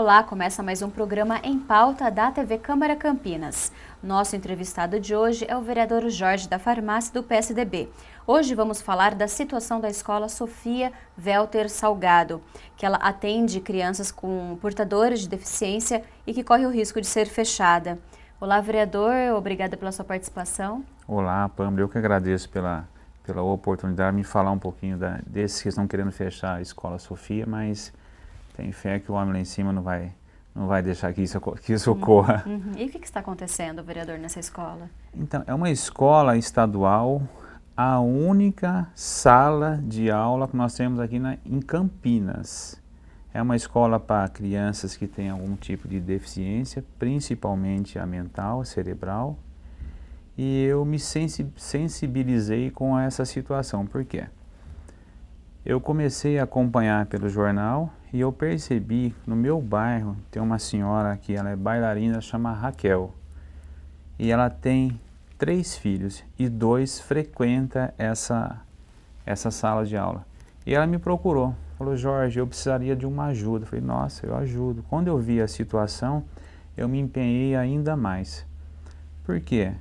Olá, começa mais um programa em pauta da TV Câmara Campinas. Nosso entrevistado de hoje é o vereador Jorge da Farmácia do PSDB. Hoje vamos falar da situação da escola Sofia Velter Salgado, que ela atende crianças com portadores de deficiência e que corre o risco de ser fechada. Olá, vereador, obrigada pela sua participação. Olá, Pamela, eu que agradeço pela, pela oportunidade de me falar um pouquinho da, desses que estão querendo fechar a escola Sofia, mas tem fé que o homem lá em cima não vai, não vai deixar que isso, que isso ocorra. Uhum. Uhum. E o que, que, está acontecendo, vereador, nessa escola? Então, é uma escola estadual, a única sala de aula que nós temos aqui na, em Campinas. É uma escola para crianças que têm algum tipo de deficiência, principalmente a mental, cerebral. E eu me sensibilizei com essa situação. Por quê? Eu comecei a acompanhar pelo jornal e eu percebi, no meu bairro, tem uma senhora que ela é bailarina, chama Raquel. E ela tem três filhos e dois frequenta essa, essa sala de aula. E ela me procurou, falou, Jorge, eu precisaria de uma ajuda. Eu falei, nossa, eu ajudo. Quando eu vi a situação, eu me empenhei ainda mais. Por quê?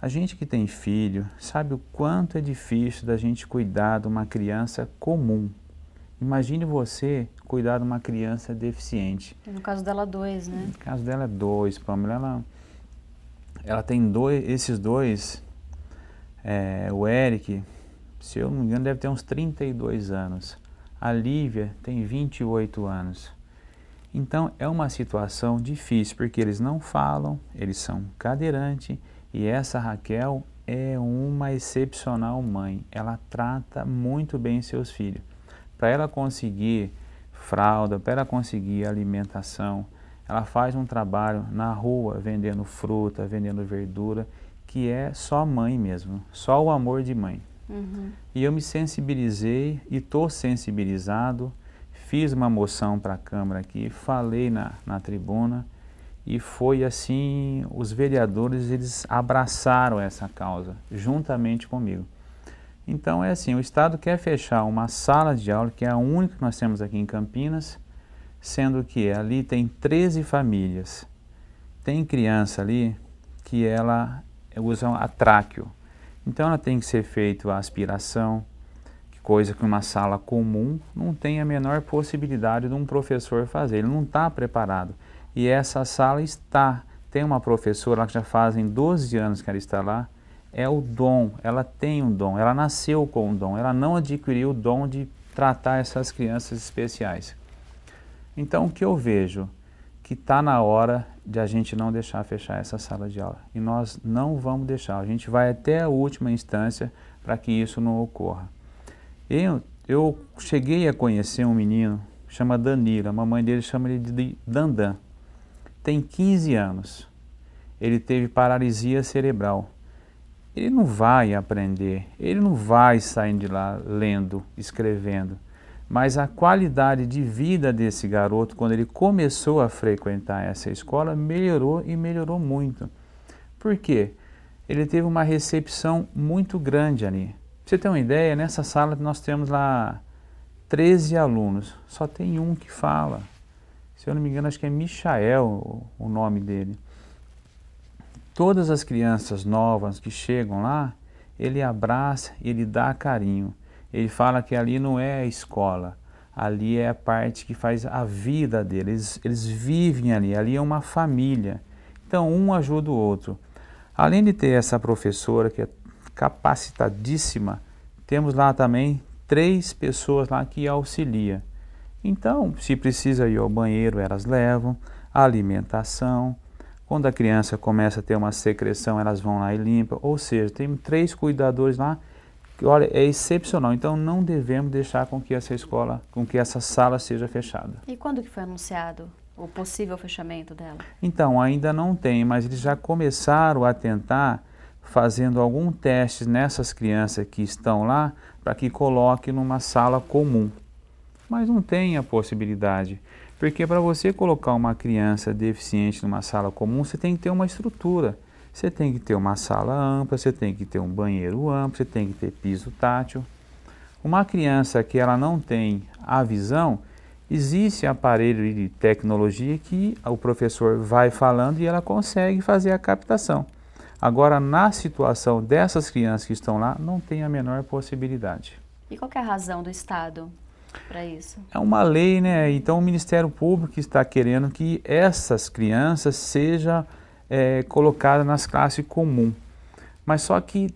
A gente que tem filho sabe o quanto é difícil da gente cuidar de uma criança comum, Imagine você cuidar de uma criança deficiente. No caso dela, dois, né? No caso dela, é dois. Pamela, ela, ela tem dois, esses dois, é, o Eric, se eu não me engano, deve ter uns 32 anos. A Lívia tem 28 anos. Então é uma situação difícil, porque eles não falam, eles são cadeirante e essa Raquel é uma excepcional mãe. Ela trata muito bem seus filhos para ela conseguir fralda, para ela conseguir alimentação, ela faz um trabalho na rua vendendo fruta, vendendo verdura, que é só mãe mesmo, só o amor de mãe. Uhum. E eu me sensibilizei e estou sensibilizado, fiz uma moção para a Câmara aqui, falei na, na tribuna e foi assim, os vereadores eles abraçaram essa causa juntamente comigo. Então é assim, o Estado quer fechar uma sala de aula, que é a única que nós temos aqui em Campinas, sendo que ali tem 13 famílias. Tem criança ali que ela usa um atráqueo. Então ela tem que ser feita a aspiração, coisa que uma sala comum não tem a menor possibilidade de um professor fazer. Ele não está preparado. E essa sala está. Tem uma professora lá que já fazem 12 anos que ela está lá, é o dom, ela tem um dom, ela nasceu com um dom, ela não adquiriu o dom de tratar essas crianças especiais. Então, o que eu vejo? Que está na hora de a gente não deixar fechar essa sala de aula. E nós não vamos deixar, a gente vai até a última instância para que isso não ocorra. Eu, eu cheguei a conhecer um menino, chama Danilo, a mamãe dele chama ele de Dandan. Tem 15 anos. Ele teve paralisia cerebral ele não vai aprender, ele não vai sair de lá lendo, escrevendo. Mas a qualidade de vida desse garoto, quando ele começou a frequentar essa escola, melhorou e melhorou muito. Por quê? Ele teve uma recepção muito grande ali. Pra você ter uma ideia, nessa sala nós temos lá 13 alunos, só tem um que fala. Se eu não me engano, acho que é Michael o nome dele todas as crianças novas que chegam lá, ele abraça, ele dá carinho. Ele fala que ali não é a escola, ali é a parte que faz a vida deles. Eles, eles vivem ali, ali é uma família. Então, um ajuda o outro. Além de ter essa professora que é capacitadíssima, temos lá também três pessoas lá que auxilia. Então, se precisa ir ao banheiro, elas levam, alimentação, quando a criança começa a ter uma secreção, elas vão lá e limpam. Ou seja, tem três cuidadores lá. Que, olha, é excepcional. Então não devemos deixar com que essa escola, com que essa sala seja fechada. E quando que foi anunciado o possível fechamento dela? Então, ainda não tem, mas eles já começaram a tentar fazendo algum teste nessas crianças que estão lá para que coloque numa sala comum. Mas não tem a possibilidade. Porque para você colocar uma criança deficiente numa sala comum, você tem que ter uma estrutura. Você tem que ter uma sala ampla, você tem que ter um banheiro amplo, você tem que ter piso tátil. Uma criança que ela não tem a visão, existe aparelho de tecnologia que o professor vai falando e ela consegue fazer a captação. Agora, na situação dessas crianças que estão lá, não tem a menor possibilidade. E qual é a razão do Estado para isso? É uma lei, né? Então o Ministério Público está querendo que essas crianças sejam é, colocadas nas classes comum. Mas só que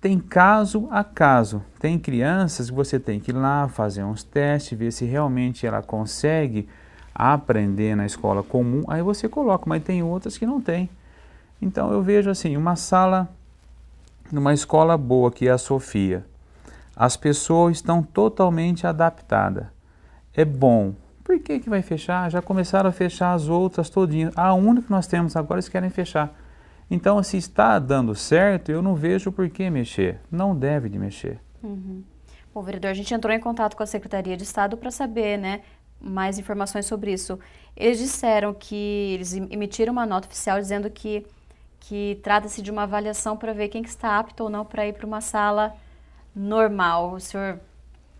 tem caso a caso. Tem crianças que você tem que ir lá fazer uns testes, ver se realmente ela consegue aprender na escola comum, aí você coloca, mas tem outras que não tem. Então eu vejo assim, uma sala numa escola boa que é a Sofia, as pessoas estão totalmente adaptadas. É bom. Por que, que vai fechar? Já começaram a fechar as outras todinhas. A única que nós temos agora é eles querem fechar. Então, se está dando certo, eu não vejo por que mexer. Não deve de mexer. Uhum. Bom, vereador, a gente entrou em contato com a Secretaria de Estado para saber, né, mais informações sobre isso. Eles disseram que eles emitiram uma nota oficial dizendo que que trata-se de uma avaliação para ver quem que está apto ou não para ir para uma sala normal. O senhor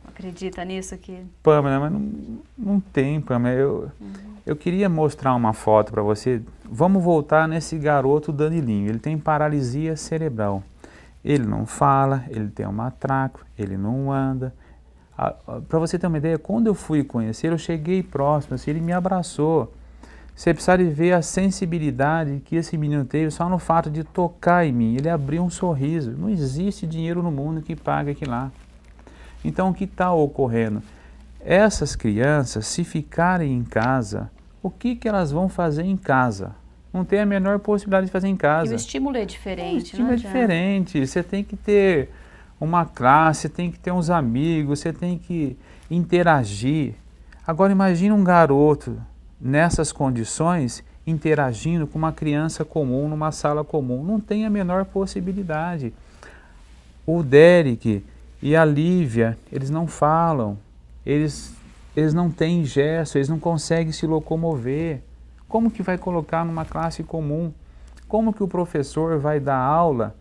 acredita nisso? Que... Pamela, mas não, não tem, Pamela. Eu, uhum. eu queria mostrar uma foto para você. Vamos voltar nesse garoto Danilinho. Ele tem paralisia cerebral. Ele não fala, ele tem um matraco, ele não anda. Para você ter uma ideia, quando eu fui conhecer, eu cheguei próximo, assim, ele me abraçou. Você precisa ver a sensibilidade que esse menino teve só no fato de tocar em mim. Ele abriu um sorriso. Não existe dinheiro no mundo que pague aquilo lá. Então, o que está ocorrendo? Essas crianças, se ficarem em casa, o que, que elas vão fazer em casa? Não tem a menor possibilidade de fazer em casa. E o estímulo é diferente, O estímulo é diferente. Você tem que ter uma classe, você tem que ter uns amigos, você tem que interagir. Agora, imagine um garoto nessas condições interagindo com uma criança comum numa sala comum. Não tem a menor possibilidade. O Derek e a Lívia, eles não falam, eles, eles não têm gesto, eles não conseguem se locomover. Como que vai colocar numa classe comum? Como que o professor vai dar aula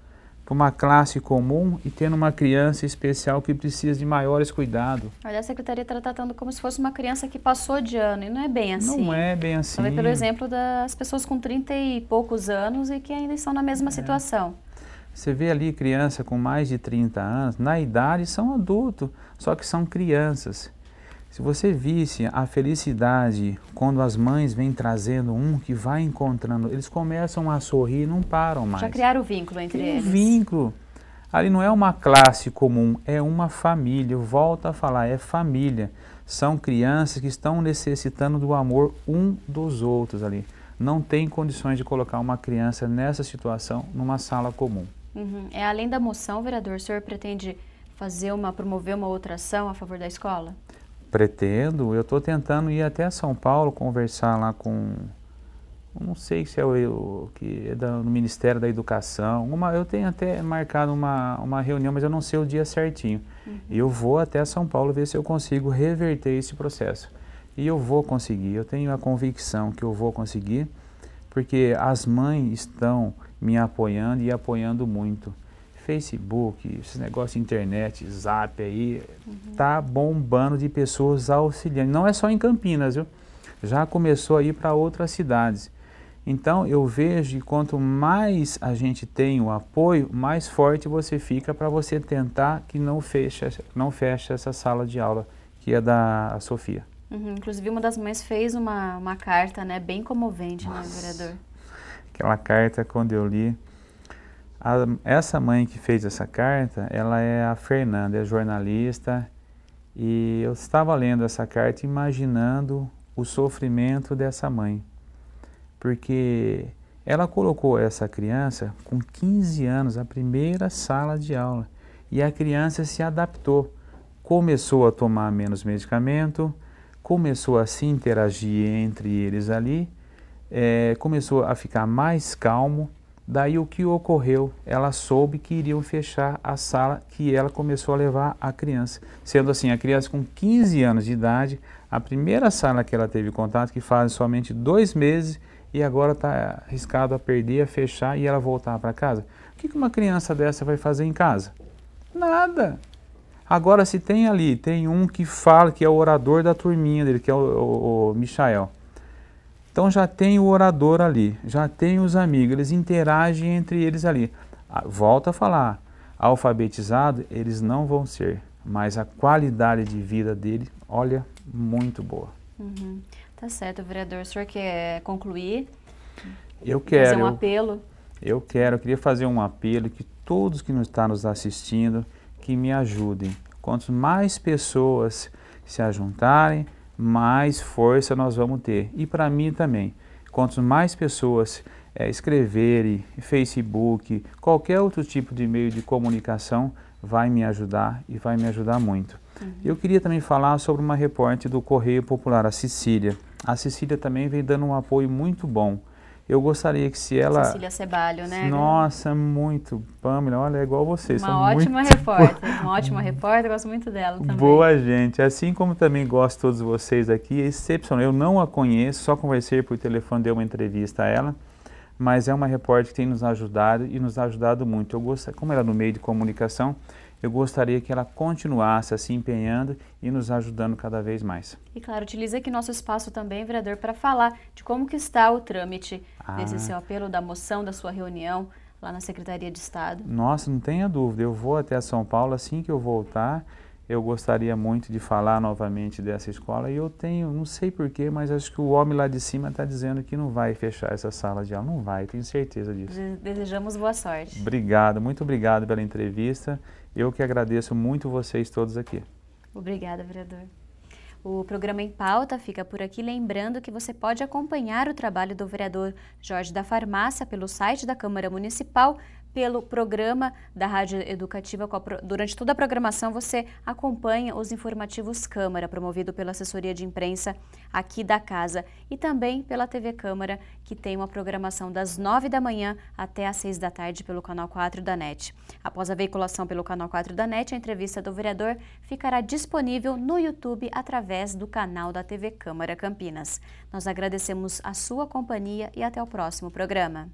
para uma classe comum e tendo uma criança especial que precisa de maiores cuidados. Olha, a secretaria está tratando como se fosse uma criança que passou de ano, e não é bem assim. Não é bem assim. Também pelo exemplo das pessoas com 30 e poucos anos e que ainda estão na mesma é. situação. Você vê ali criança com mais de 30 anos, na idade são adultos, só que são crianças. Se você visse a felicidade quando as mães vêm trazendo um que vai encontrando, eles começam a sorrir e não param mais. Já criaram o vínculo entre eles. O vínculo. Ali não é uma classe comum, é uma família. Eu volto a falar, é família. São crianças que estão necessitando do amor um dos outros ali. Não tem condições de colocar uma criança nessa situação numa sala comum. Uhum. É além da moção, vereador, o senhor pretende fazer uma, promover uma outra ação a favor da escola? pretendo. Eu estou tentando ir até São Paulo conversar lá com não sei se é o, o que é do Ministério da Educação. Uma, eu tenho até marcado uma, uma reunião, mas eu não sei o dia certinho. Uhum. Eu vou até São Paulo ver se eu consigo reverter esse processo. E eu vou conseguir. Eu tenho a convicção que eu vou conseguir, porque as mães estão me apoiando e apoiando muito. Facebook, esse negócio de internet, zap aí, uhum. tá bombando de pessoas auxiliando. Não é só em Campinas, viu? Já começou a ir para outras cidades. Então eu vejo que quanto mais a gente tem o apoio, mais forte você fica para você tentar que não feche, não feche essa sala de aula que é da Sofia. Uhum. Inclusive uma das mães fez uma, uma carta, né, bem comovente, né, Nossa. né, vereador? Aquela carta quando eu li, a, essa mãe que fez essa carta, ela é a Fernanda, é jornalista, e eu estava lendo essa carta imaginando o sofrimento dessa mãe, porque ela colocou essa criança com 15 anos, a primeira sala de aula, e a criança se adaptou, começou a tomar menos medicamento, começou a se interagir entre eles ali, é, começou a ficar mais calmo Daí o que ocorreu? Ela soube que iriam fechar a sala que ela começou a levar a criança. Sendo assim, a criança com 15 anos de idade, a primeira sala que ela teve contato, que faz somente dois meses, e agora está arriscado a perder, a fechar e ela voltar para casa. O que uma criança dessa vai fazer em casa? Nada. Agora, se tem ali, tem um que fala que é o orador da turminha dele, que é o, o, o Michael. Então já tem o orador ali, já tem os amigos, eles interagem entre eles ali. Ah, Volta a falar, alfabetizado eles não vão ser, mas a qualidade de vida dele, olha, muito boa. Uhum. Tá certo, vereador. O senhor quer concluir? Eu quero. Fazer um apelo? Eu, eu quero, eu queria fazer um apelo que todos que nos estão tá nos assistindo, que me ajudem. Quanto mais pessoas se ajuntarem, mais força nós vamos ter. E para mim também. Quanto mais pessoas é, escreverem, Facebook, qualquer outro tipo de meio de comunicação, vai me ajudar e vai me ajudar muito. Uhum. Eu queria também falar sobre uma repórter do Correio Popular, a Cecília. A Cecília também vem dando um apoio muito bom eu gostaria que se ela... Cecília Cebalho, né, né? Nossa, é muito. Pamela, olha, é igual você. Uma ótima muito... repórter, uma ótima repórter, gosto muito dela também. Boa gente, assim como também gosto de todos vocês aqui, é excepcional. Eu não a conheço, só conversei por telefone, dei uma entrevista a ela, mas é uma repórter que tem nos ajudado e nos ajudado muito. Eu gosto, como ela é no meio de comunicação, eu gostaria que ela continuasse se empenhando e nos ajudando cada vez mais. E claro, utilize aqui nosso espaço também, vereador, para falar de como que está o trâmite ah. desse seu apelo, da moção, da sua reunião lá na Secretaria de Estado. Nossa, não tenha dúvida, eu vou até São Paulo assim que eu voltar. Eu gostaria muito de falar novamente dessa escola e eu tenho, não sei porquê, mas acho que o homem lá de cima está dizendo que não vai fechar essa sala de aula. Não vai, tenho certeza disso. Desejamos boa sorte. Obrigado, muito obrigado pela entrevista. Eu que agradeço muito vocês todos aqui. Obrigada, vereador. O programa em pauta fica por aqui, lembrando que você pode acompanhar o trabalho do vereador Jorge da Farmácia pelo site da Câmara Municipal, pelo programa da Rádio Educativa. Durante toda a programação, você acompanha os informativos Câmara, promovido pela assessoria de imprensa aqui da casa, e também pela TV Câmara, que tem uma programação das 9 da manhã até às 6 da tarde pelo canal 4 da NET. Após a veiculação pelo canal 4 da NET, a entrevista do vereador ficará disponível no YouTube através do canal da TV Câmara Campinas. Nós agradecemos a sua companhia e até o próximo programa.